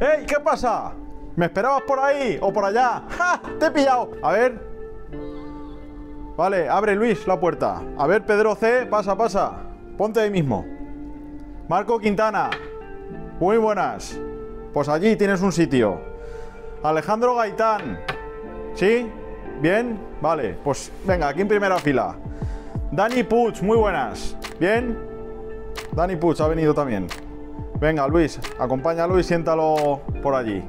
¡Ey! ¿Qué pasa? ¿Me esperabas por ahí o por allá? ¡Ja! ¡Te he pillado! A ver. Vale, abre Luis la puerta. A ver, Pedro C, pasa, pasa. Ponte ahí mismo. Marco Quintana. Muy buenas. Pues allí tienes un sitio. Alejandro Gaitán. ¿Sí? ¿Bien? Vale, pues venga, aquí en primera fila. Dani Puch, muy buenas. ¿Bien? Dani Puch ha venido también. Venga, Luis, a Luis, siéntalo por allí.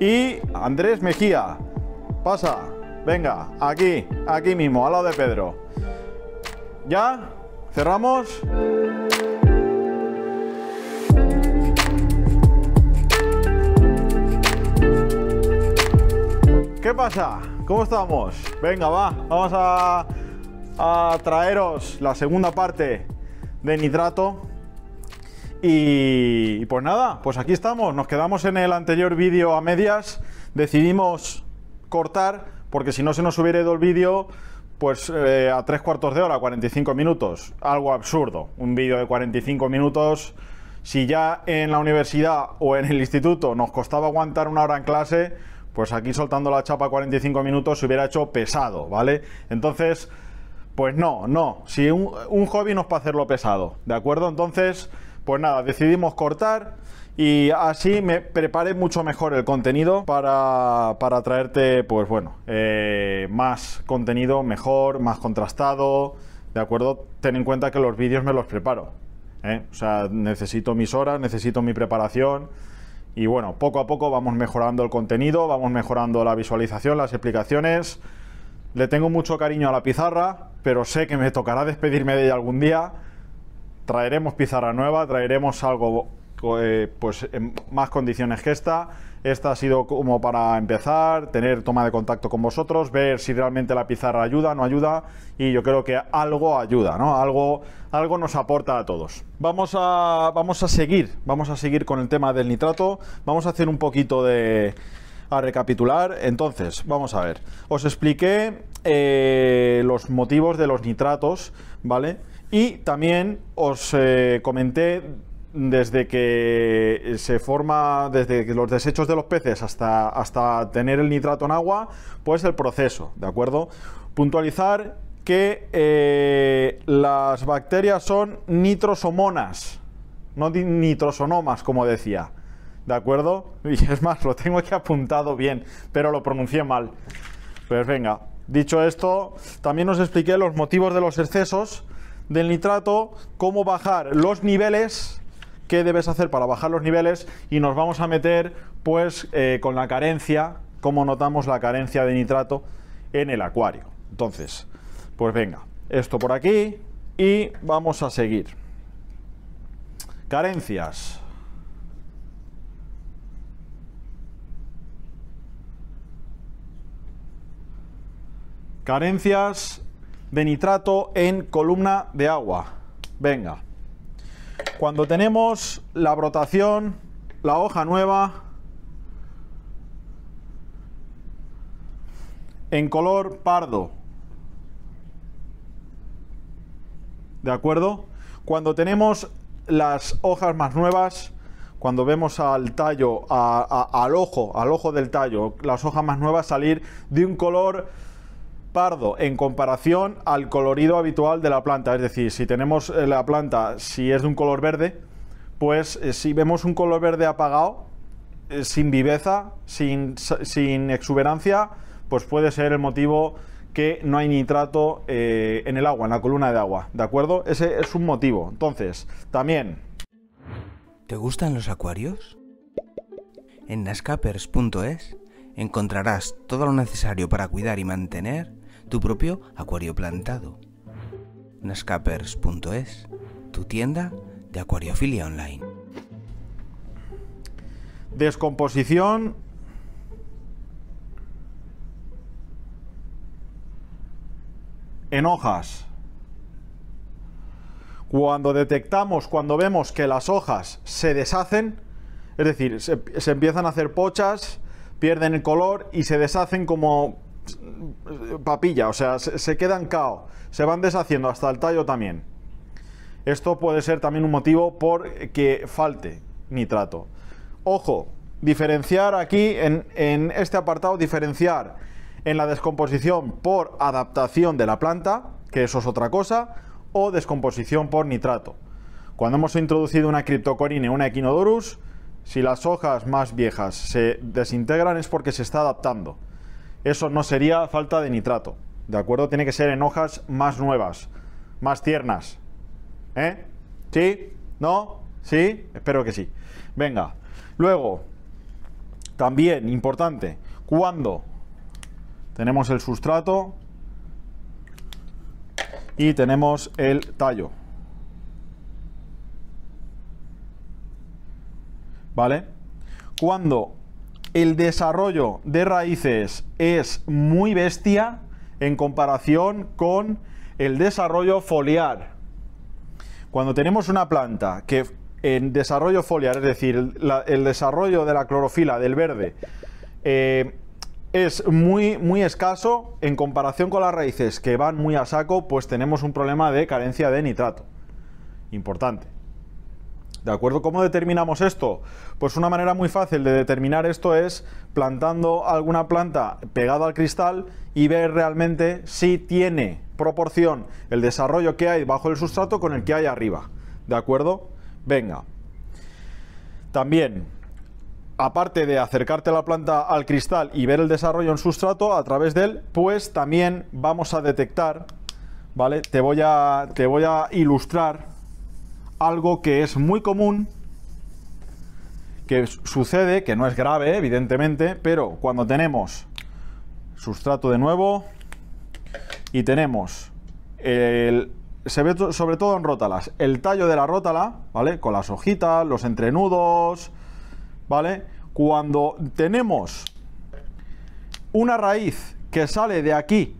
Y Andrés Mejía, pasa, venga, aquí, aquí mismo, al lado de Pedro. ¿Ya? ¿Cerramos? ¿Qué pasa? ¿Cómo estamos? Venga, va, vamos a, a traeros la segunda parte de nitrato y pues nada, pues aquí estamos. Nos quedamos en el anterior vídeo a medias. Decidimos cortar porque si no se nos hubiera ido el vídeo pues eh, a tres cuartos de hora, 45 minutos. Algo absurdo. Un vídeo de 45 minutos. Si ya en la universidad o en el instituto nos costaba aguantar una hora en clase, pues aquí soltando la chapa 45 minutos se hubiera hecho pesado, ¿vale? Entonces, pues no, no. Si un, un hobby no es para hacerlo pesado, ¿de acuerdo? Entonces pues nada, decidimos cortar y así me preparé mucho mejor el contenido para, para traerte, pues bueno, eh, más contenido mejor, más contrastado, ¿de acuerdo? Ten en cuenta que los vídeos me los preparo, ¿eh? o sea, necesito mis horas, necesito mi preparación y bueno, poco a poco vamos mejorando el contenido, vamos mejorando la visualización, las explicaciones. Le tengo mucho cariño a la pizarra, pero sé que me tocará despedirme de ella algún día traeremos pizarra nueva, traeremos algo eh, pues en más condiciones que esta. Esta ha sido como para empezar, tener toma de contacto con vosotros, ver si realmente la pizarra ayuda, no ayuda, y yo creo que algo ayuda, ¿no? Algo, algo nos aporta a todos. Vamos a, vamos a seguir, vamos a seguir con el tema del nitrato, vamos a hacer un poquito de... a recapitular, entonces, vamos a ver. Os expliqué eh, los motivos de los nitratos, ¿vale? Y también os eh, comenté desde que se forma, desde los desechos de los peces hasta, hasta tener el nitrato en agua, pues el proceso, ¿de acuerdo? Puntualizar que eh, las bacterias son nitrosomonas, no nitrosonomas, como decía. ¿De acuerdo? Y es más, lo tengo aquí apuntado bien, pero lo pronuncié mal. Pues venga, dicho esto, también os expliqué los motivos de los excesos del nitrato, cómo bajar los niveles, qué debes hacer para bajar los niveles y nos vamos a meter pues eh, con la carencia, cómo notamos la carencia de nitrato en el acuario. Entonces, pues venga, esto por aquí y vamos a seguir. Carencias. Carencias de nitrato en columna de agua. Venga. Cuando tenemos la brotación, la hoja nueva, en color pardo. ¿De acuerdo? Cuando tenemos las hojas más nuevas, cuando vemos al tallo, al ojo, al ojo del tallo, las hojas más nuevas salir de un color pardo en comparación al colorido habitual de la planta. Es decir, si tenemos eh, la planta, si es de un color verde, pues eh, si vemos un color verde apagado, eh, sin viveza, sin, exuberancia, pues puede ser el motivo que no hay nitrato en el agua, en la columna de agua. ¿De acuerdo? Ese es un motivo. Entonces, también... ¿Te gustan los acuarios? En nascapers.es encontrarás todo lo necesario para cuidar y mantener tu propio acuario plantado. Nascapers.es, tu tienda de acuariofilia online. Descomposición. En hojas. Cuando detectamos, cuando vemos que las hojas se deshacen, es decir, se, se empiezan a hacer pochas, pierden el color y se deshacen como papilla, o sea, se, quedan cao, se van deshaciendo hasta el tallo también. Esto puede ser también un motivo por que falte nitrato. Ojo, diferenciar aquí en, este apartado, diferenciar en la descomposición por adaptación de la planta, que eso es otra cosa, o descomposición por nitrato. Cuando hemos introducido una y una equinodorus, si las hojas más viejas se desintegran es porque se está adaptando eso no sería falta de nitrato. ¿De acuerdo? Tiene que ser en hojas más nuevas, más tiernas. ¿Eh? ¿Sí? ¿No? ¿Sí? Espero que sí. Venga. Luego, también importante, cuando tenemos el sustrato y tenemos el tallo. ¿Vale? Cuando el desarrollo de raíces es muy bestia en comparación con el desarrollo foliar. Cuando tenemos una planta que en desarrollo foliar, es decir, el desarrollo de la clorofila, del verde, eh, es muy, muy escaso en comparación con las raíces que van muy a saco, pues tenemos un problema de carencia de nitrato. Importante. ¿De acuerdo? ¿Cómo determinamos esto? Pues una manera muy fácil de determinar esto es plantando alguna planta pegada al cristal y ver realmente si tiene proporción el desarrollo que hay bajo el sustrato con el que hay arriba. ¿De acuerdo? Venga. También, aparte de acercarte la planta al cristal y ver el desarrollo en sustrato a través de él, pues también vamos a detectar, ¿vale? Te voy a, te voy a ilustrar algo que es muy común, que sucede, que no es grave, evidentemente, pero cuando tenemos sustrato de nuevo y tenemos el, se ve sobre todo en rótalas, el tallo de la rótala, ¿vale? Con las hojitas, los entrenudos, ¿vale? Cuando tenemos una raíz que sale de aquí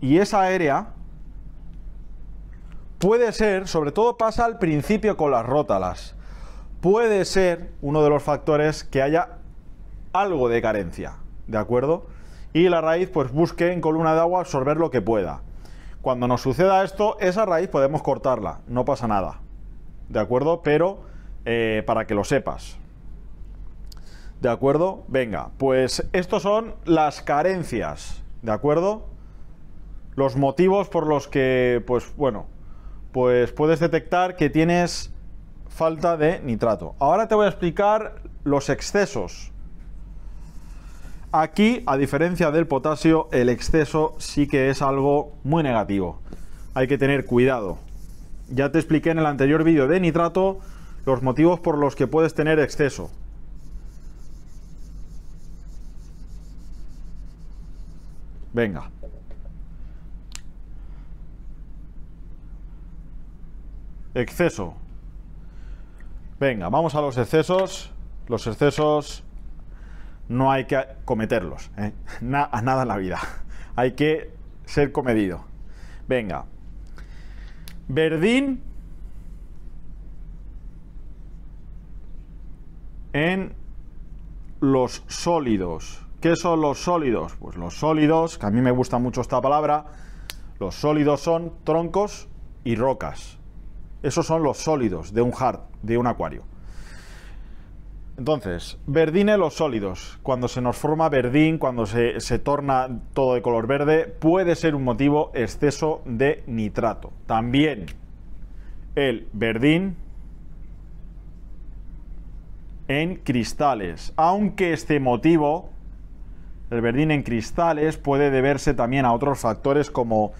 y esa aérea, Puede ser, sobre todo pasa al principio con las rótalas, puede ser uno de los factores que haya algo de carencia, ¿de acuerdo? Y la raíz pues busque en columna de agua absorber lo que pueda. Cuando nos suceda esto, esa raíz podemos cortarla, no pasa nada, ¿de acuerdo? Pero eh, para que lo sepas. ¿De acuerdo? Venga, pues estos son las carencias, ¿de acuerdo? Los motivos por los que, pues bueno, pues puedes detectar que tienes falta de nitrato. Ahora te voy a explicar los excesos. Aquí, a diferencia del potasio, el exceso sí que es algo muy negativo. Hay que tener cuidado. Ya te expliqué en el anterior vídeo de nitrato los motivos por los que puedes tener exceso. Venga. Exceso. Venga, vamos a los excesos. Los excesos no hay que cometerlos. ¿eh? a nada en la vida. Hay que ser comedido. Venga. Verdín en los sólidos. ¿Qué son los sólidos? Pues los sólidos, que a mí me gusta mucho esta palabra, los sólidos son troncos y rocas. Esos son los sólidos de un hard, de un acuario. Entonces, verdine los sólidos. Cuando se nos forma verdín, cuando se, se, torna todo de color verde, puede ser un motivo exceso de nitrato. También el verdín en cristales. Aunque este motivo, el verdín en cristales, puede deberse también a otros factores como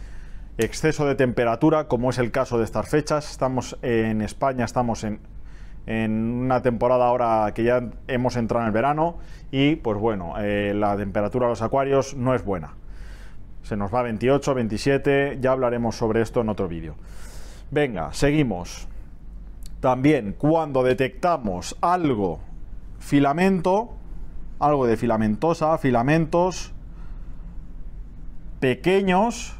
exceso de temperatura, como es el caso de estas fechas. Estamos en España, estamos en, una temporada ahora que ya hemos entrado en el verano y pues bueno, eh, la temperatura de los acuarios no es buena. Se nos va 28, 27, ya hablaremos sobre esto en otro vídeo. Venga, seguimos. También cuando detectamos algo, filamento, algo de filamentosa, filamentos pequeños,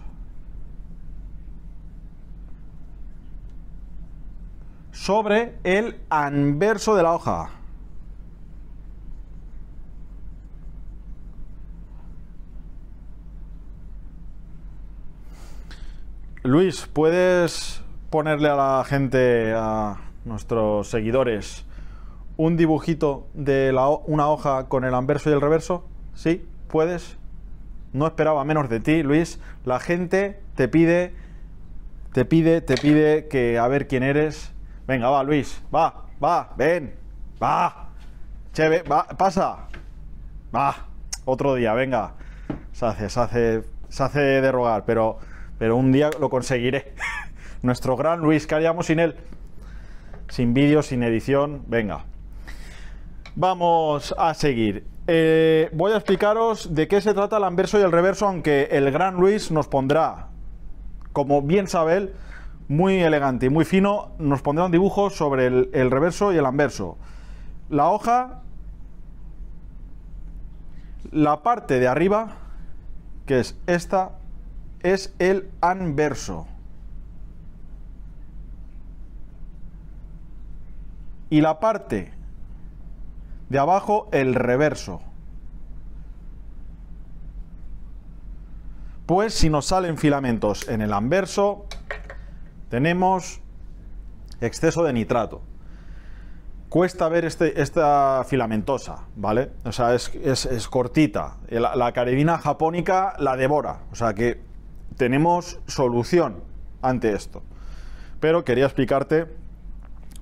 sobre el anverso de la hoja. Luis, ¿puedes ponerle a la gente, a nuestros seguidores, un dibujito de una hoja con el anverso y el reverso? ¿Sí? ¿Puedes? No esperaba menos de ti, Luis. La gente te pide, te pide, te pide que a ver quién eres. Venga, va, Luis. Va, va, ven. Va. chéve va, pasa. Va. Otro día, venga. Se hace, se hace, se hace de rogar, pero, pero un día lo conseguiré. Nuestro gran Luis, ¿qué haríamos sin él? Sin vídeo, sin edición, venga. Vamos a seguir. Eh, voy a explicaros de qué se trata el anverso y el reverso, aunque el gran Luis nos pondrá, como bien sabe él, muy elegante y muy fino, nos pondrá dibujos sobre el, el reverso y el anverso. La hoja, la parte de arriba, que es esta, es el anverso. Y la parte de abajo, el reverso. Pues si nos salen filamentos en el anverso, tenemos exceso de nitrato. Cuesta ver este, esta filamentosa, ¿vale? O sea, es, cortita. Eh, la, la, japónica la devora. O sea que tenemos solución ante esto. Pero quería explicarte,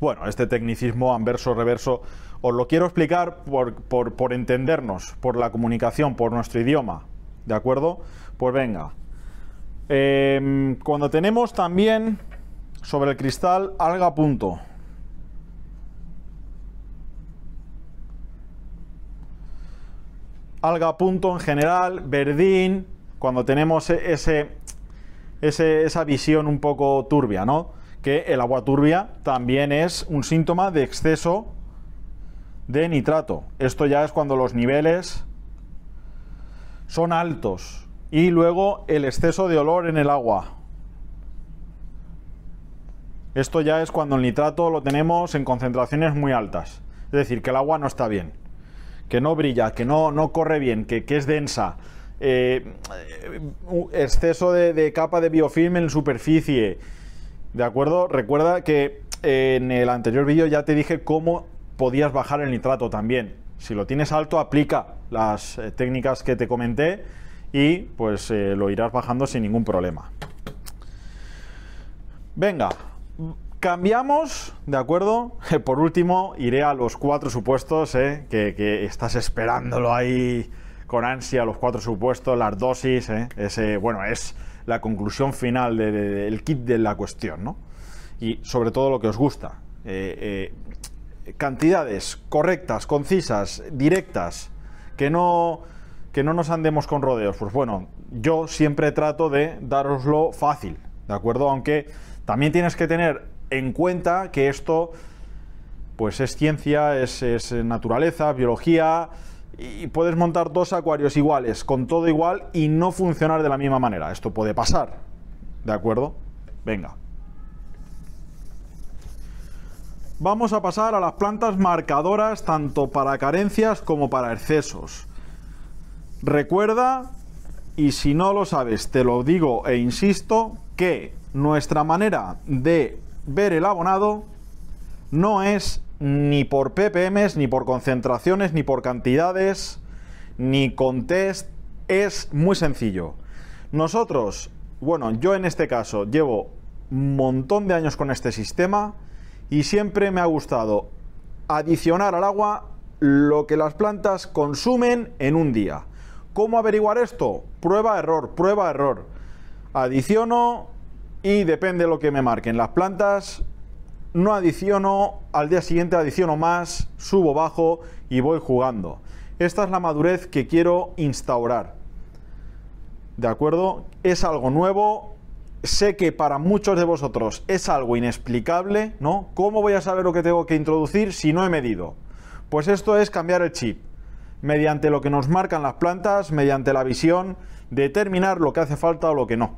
bueno, este tecnicismo anverso, reverso, os lo quiero explicar por, por, por entendernos, por la comunicación, por nuestro idioma, ¿de acuerdo? Pues venga, Em, cuando tenemos también sobre el cristal alga punto. Alga punto en general, verdín, cuando tenemos e-, esa visión un poco turbia, ¿no? Que el agua turbia también es un síntoma de exceso de nitrato. Esto ya es cuando los niveles son altos. Y luego el exceso de olor en el agua. Esto ya es cuando el nitrato lo tenemos en concentraciones muy altas. Es decir, que el agua no está bien, que no brilla, que no, corre bien, que, es densa. Eh, eh, exceso de, de, capa de biofilm en superficie. ¿De acuerdo? Recuerda que eh, en el anterior vídeo ya te dije cómo podías bajar el nitrato también. Si lo tienes alto, aplica las técnicas que te comenté y pues eh, lo irás bajando sin ningún problema. Venga, cambiamos, ¿de acuerdo? Por último, iré a los cuatro supuestos, eh, que, estás esperándolo ahí con ansia, los cuatro supuestos, las dosis, eh, Ese, bueno, es la conclusión final del kit de la cuestión, ¿no? Y sobre todo lo que os gusta. cantidades correctas, concisas, directas, que no que no nos andemos con rodeos. Pues bueno, yo siempre trato de daroslo fácil, ¿de acuerdo? Aunque también tienes que tener en cuenta que esto, pues es ciencia, es, es naturaleza, biología, y puedes montar dos acuarios iguales, con todo igual, y no funcionar de la misma manera. Esto puede pasar, ¿de acuerdo? Venga. Vamos a pasar a las plantas marcadoras tanto para carencias como para excesos. Recuerda, y si no lo sabes, te lo digo e insisto, que nuestra manera de ver el abonado no es ni por ppm, ni por concentraciones, ni por cantidades, ni con test. Es muy sencillo. Nosotros, bueno, yo en este caso llevo un montón de años con este sistema y siempre me ha gustado adicionar al agua lo que las plantas consumen en un día. ¿Cómo averiguar esto? Prueba, error, prueba, error. Adiciono y depende de lo que me marquen. Las plantas no adiciono, al día siguiente adiciono más, subo, bajo y voy jugando. Esta es la madurez que quiero instaurar. ¿De acuerdo? Es algo nuevo. Sé que para muchos de vosotros es algo inexplicable, ¿no? ¿Cómo voy a saber lo que tengo que introducir si no he medido? Pues esto es cambiar el chip mediante lo que nos marcan las plantas, mediante la visión, determinar lo que hace falta o lo que no.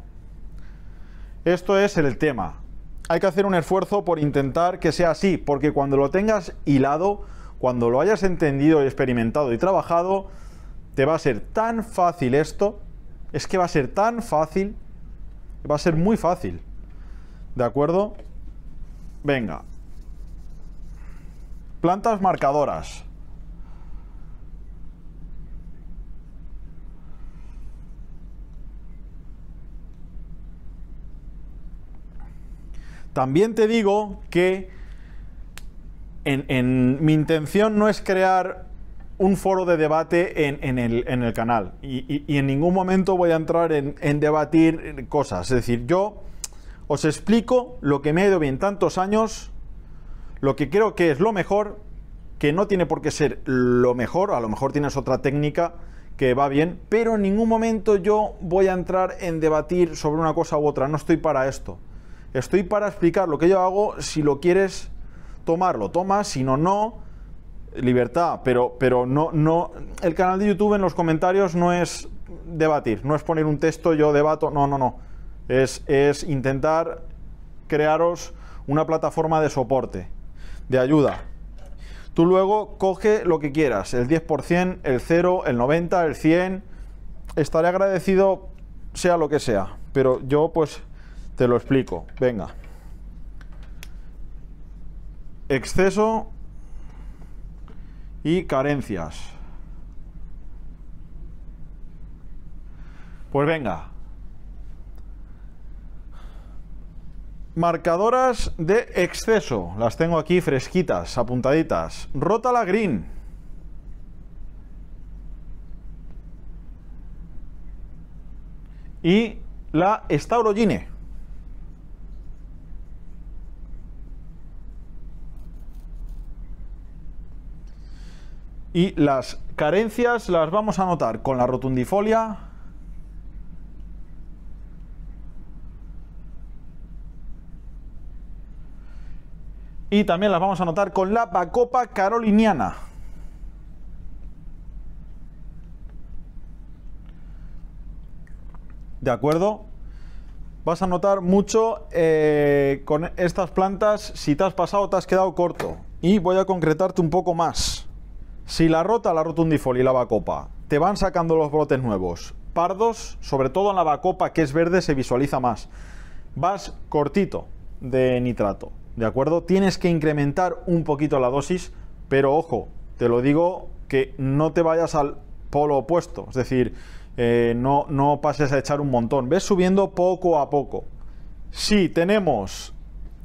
Esto es el tema. Hay que hacer un esfuerzo por intentar que sea así, porque cuando lo tengas hilado, cuando lo hayas entendido y experimentado y trabajado, te va a ser tan fácil esto, es que va a ser tan fácil, va a ser muy fácil. ¿De acuerdo? Venga. Plantas marcadoras. También te digo que en, mi intención no es crear un foro de debate en, el, canal y, y, en ningún momento voy a entrar en, debatir cosas. Es decir, yo os explico lo que me ha ido bien tantos años, lo que creo que es lo mejor, que no tiene por qué ser lo mejor, a lo mejor tienes otra técnica que va bien, pero en ningún momento yo voy a entrar en debatir sobre una cosa u otra, no estoy para esto. Estoy para explicar lo que yo hago, si lo quieres tomarlo. Toma, tomas, si no, no, libertad, pero, pero no, no, el canal de YouTube en los comentarios no es debatir, no es poner un texto, yo debato, no, no, no, es, es intentar crearos una plataforma de soporte, de ayuda. Tú luego coge lo que quieras, el 10%, el 0, el 90, el 100, estaré agradecido sea lo que sea, pero yo pues te lo explico, venga. Exceso y carencias. Pues venga. Marcadoras de exceso. Las tengo aquí fresquitas, apuntaditas. Rota la green. Y la Staurogine. Y las carencias las vamos a notar con la rotundifolia. Y también las vamos a notar con la bacopa caroliniana. ¿De acuerdo? Vas a notar mucho eh, con estas plantas si te has pasado te has quedado corto. Y voy a concretarte un poco más. Si la rota, la rotundifol y la bacopa te van sacando los brotes nuevos, pardos, sobre todo en la vacopa que es verde se visualiza más, vas cortito de nitrato, ¿de acuerdo? Tienes que incrementar un poquito la dosis, pero ojo, te lo digo que no te vayas al polo opuesto, es decir, eh, no, no pases a echar un montón, ves subiendo poco a poco. Si tenemos,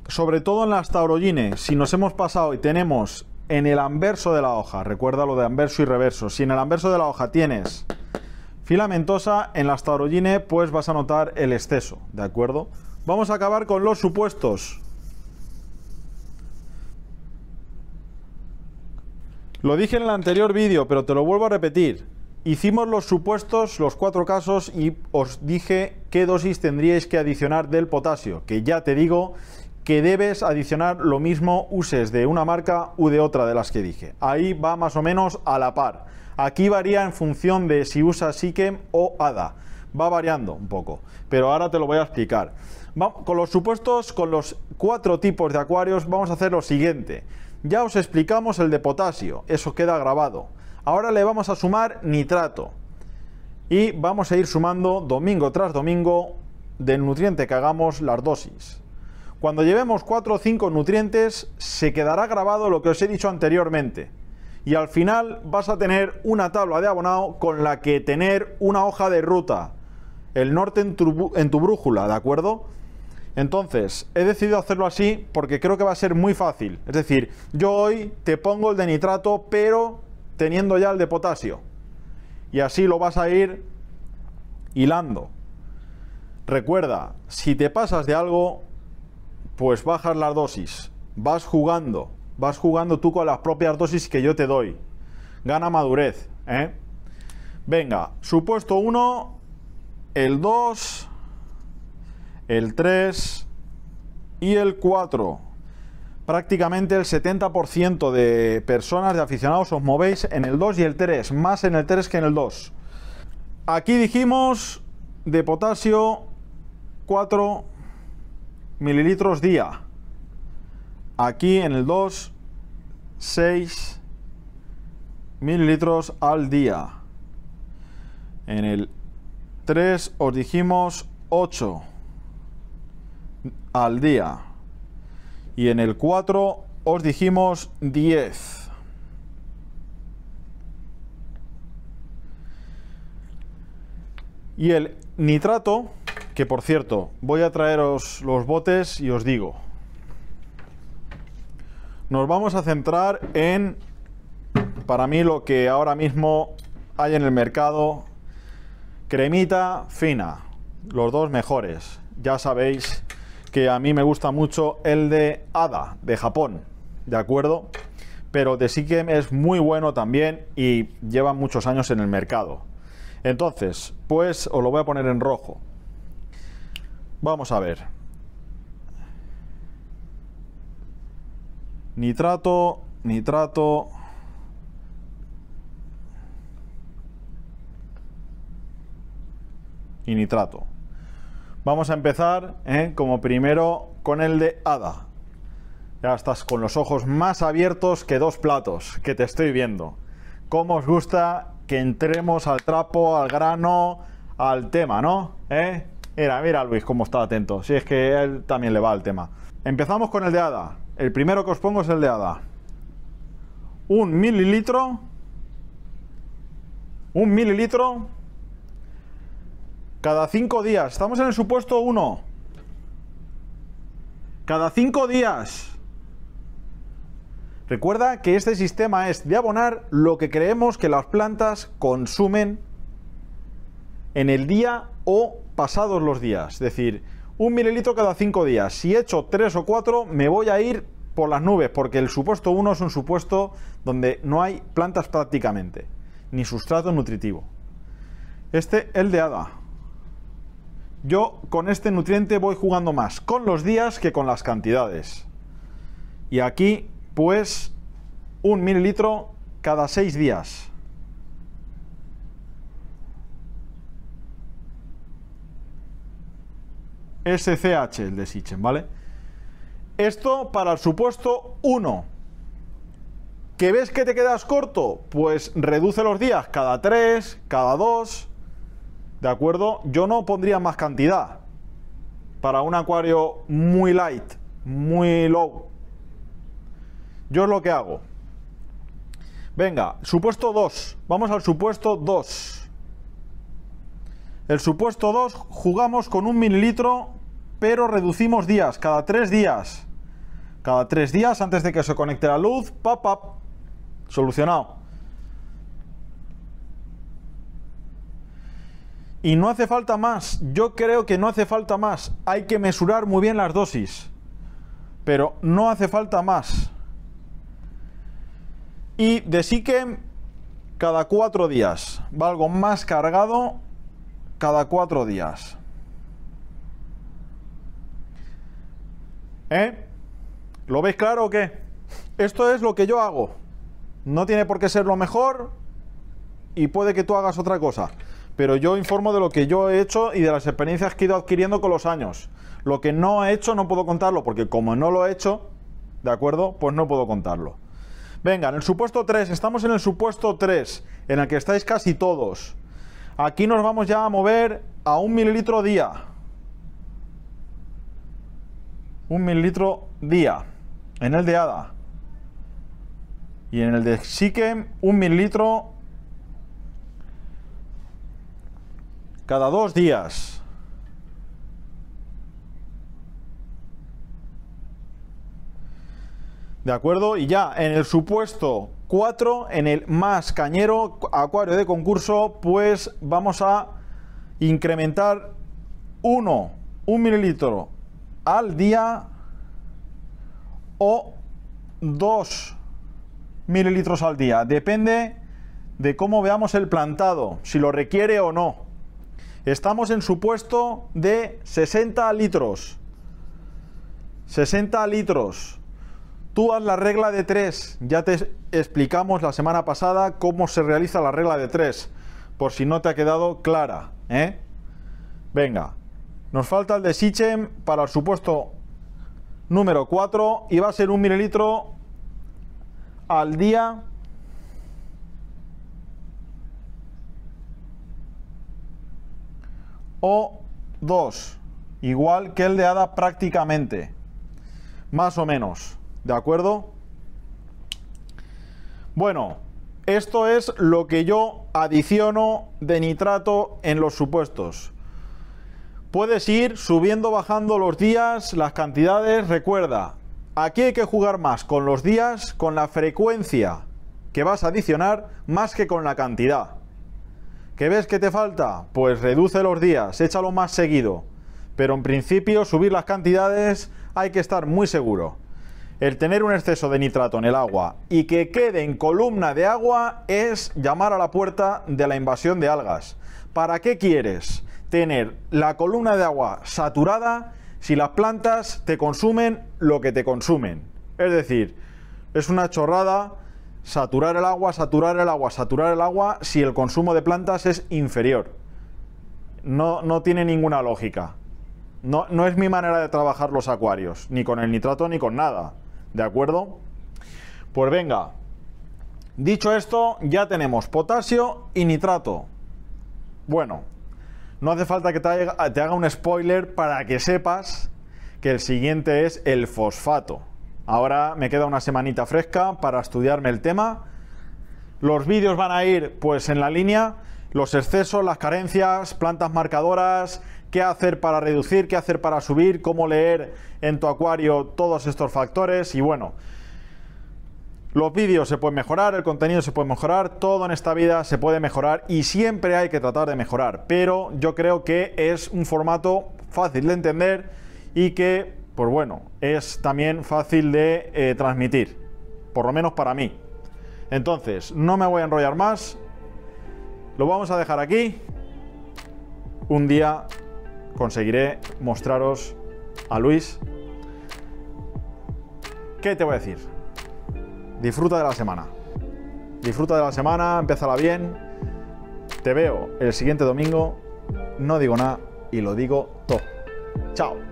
sobre todo en las taurogines, si nos hemos pasado y tenemos en el anverso de la hoja, recuerda lo de anverso y reverso, si en el anverso de la hoja tienes filamentosa, en la staurogine pues vas a notar el exceso, ¿de acuerdo? Vamos a acabar con los supuestos. Lo dije en el anterior vídeo, pero te lo vuelvo a repetir. Hicimos los supuestos, los cuatro casos, y os dije qué dosis tendríais que adicionar del potasio, que ya te digo que debes adicionar lo mismo uses de una marca u de otra de las que dije. Ahí va más o menos a la par. Aquí varía en función de si usas Sikem o ADA. Va variando un poco, pero ahora te lo voy a explicar. con los supuestos, con los cuatro tipos de acuarios, vamos a hacer lo siguiente. Ya os explicamos el de potasio, eso queda grabado. Ahora le vamos a sumar nitrato. Y vamos a ir sumando domingo tras domingo del nutriente que hagamos las dosis. Cuando llevemos 4 o 5 nutrientes, se quedará grabado lo que os he dicho anteriormente. Y al final vas a tener una tabla de abonado con la que tener una hoja de ruta. El norte en tu, brújula, ¿de acuerdo? Entonces, he decidido hacerlo así porque creo que va a ser muy fácil. Es decir, yo hoy te pongo el de nitrato, pero teniendo ya el de potasio. Y así lo vas a ir hilando. Recuerda, si te pasas de algo, pues bajas las dosis, vas jugando, vas jugando tú con las propias dosis que yo te doy. Gana madurez, ¿eh? Venga, supuesto 1, el 2, el 3 y el 4. Prácticamente el 70% de personas, de aficionados, os movéis en el 2 y el 3, más en el 3 que en el 2. Aquí dijimos de potasio 4 mililitros día. Aquí en el 2, 6 mililitros al día. En el 3 os dijimos 8 al día. Y en el 4 os dijimos 10. Y el nitrato que por cierto, voy a traeros los botes y os digo. Nos vamos a centrar en, para mí, lo que ahora mismo hay en el mercado. Cremita fina, los dos mejores. Ya sabéis que a mí me gusta mucho el de Ada, de Japón, ¿de acuerdo? Pero de Sikem es muy bueno también y lleva muchos años en el mercado. Entonces, pues os lo voy a poner en rojo. Vamos a ver. Nitrato, nitrato. Y nitrato. Vamos a empezar ¿eh? como primero con el de ADA, Ya estás con los ojos más abiertos que dos platos, que te estoy viendo. ¿Cómo os gusta que entremos al trapo, al grano, al tema, no? ¿Eh? Mira, mira Luis cómo está atento. Si es que él también le va al tema. Empezamos con el de hada. El primero que os pongo es el de hada. Un mililitro. Un mililitro. Cada cinco días. Estamos en el supuesto 1. Cada cinco días. Recuerda que este sistema es de abonar lo que creemos que las plantas consumen en el día o pasados los días. Es decir, un mililitro cada cinco días. Si he hecho tres o cuatro, me voy a ir por las nubes, porque el supuesto uno es un supuesto donde no hay plantas prácticamente, ni sustrato nutritivo. Este, el de Ada. Yo con este nutriente voy jugando más con los días que con las cantidades. Y aquí, pues, un mililitro cada seis días. SCH, el de Sichen, ¿vale? Esto para el supuesto 1. ¿Que ves que te quedas corto? Pues reduce los días cada 3, cada 2. ¿De acuerdo? Yo no pondría más cantidad. Para un acuario muy light, muy low. Yo es lo que hago. Venga, supuesto 2. Vamos al supuesto 2. El supuesto 2, jugamos con un mililitro, pero reducimos días, cada tres días. Cada tres días, antes de que se conecte la luz, pap, solucionado. Y no hace falta más, yo creo que no hace falta más, hay que mesurar muy bien las dosis, pero no hace falta más. Y de sí que cada cuatro días va algo más cargado cada cuatro días. ¿Eh? ¿Lo veis claro o qué? Esto es lo que yo hago. No tiene por qué ser lo mejor y puede que tú hagas otra cosa. Pero yo informo de lo que yo he hecho y de las experiencias que he ido adquiriendo con los años. Lo que no he hecho no puedo contarlo porque como no lo he hecho, ¿de acuerdo? Pues no puedo contarlo. Venga, en el supuesto 3, estamos en el supuesto 3, en el que estáis casi todos. Aquí nos vamos ya a mover a un mililitro día. Un mililitro día. En el de ADA. Y en el de Sikem, un mililitro cada dos días. ¿De acuerdo? Y ya, en el supuesto 4 en el más cañero, acuario de concurso, pues vamos a incrementar 1, 1 mililitro al día o 2 mililitros al día. Depende de cómo veamos el plantado, si lo requiere o no. Estamos en supuesto de 60 litros. 60 litros. Tú haz la regla de tres. Ya te explicamos la semana pasada cómo se realiza la regla de tres. Por si no te ha quedado clara. ¿eh? Venga. Nos falta el de Sichem para el supuesto número 4. Y va a ser un mililitro al día. O 2. Igual que el de Ada prácticamente. Más o menos. ¿De acuerdo? Bueno, esto es lo que yo adiciono de nitrato en los supuestos. Puedes ir subiendo, bajando los días, las cantidades. Recuerda, aquí hay que jugar más con los días, con la frecuencia que vas a adicionar, más que con la cantidad. ¿Qué ves que te falta? Pues reduce los días, échalo más seguido. Pero en principio subir las cantidades hay que estar muy seguro el tener un exceso de nitrato en el agua y que quede en columna de agua es llamar a la puerta de la invasión de algas. ¿Para qué quieres tener la columna de agua saturada si las plantas te consumen lo que te consumen? Es decir, es una chorrada saturar el agua, saturar el agua, saturar el agua si el consumo de plantas es inferior. No, tiene ninguna lógica. No, no es mi manera de trabajar los acuarios, ni con el nitrato ni con nada. ¿De acuerdo? Pues venga, dicho esto, ya tenemos potasio y nitrato. Bueno, no hace falta que te haga, un spoiler para que sepas que el siguiente es el fosfato. Ahora me queda una semanita fresca para estudiarme el tema. Los vídeos van a ir pues en la línea, los excesos, las carencias, plantas marcadoras, qué hacer para reducir, qué hacer para subir, cómo leer en tu acuario todos estos factores y bueno, los vídeos se pueden mejorar, el contenido se puede mejorar, todo en esta vida se puede mejorar y siempre hay que tratar de mejorar, pero yo creo que es un formato fácil de entender y que, pues bueno, es también fácil de eh, transmitir, por lo menos para mí. Entonces, no me voy a enrollar más, lo vamos a dejar aquí, un día conseguiré mostraros a Luis. ¿Qué te voy a decir? Disfruta de la semana. Disfruta de la semana, la bien. Te veo el siguiente domingo. No digo nada y lo digo todo. Chao.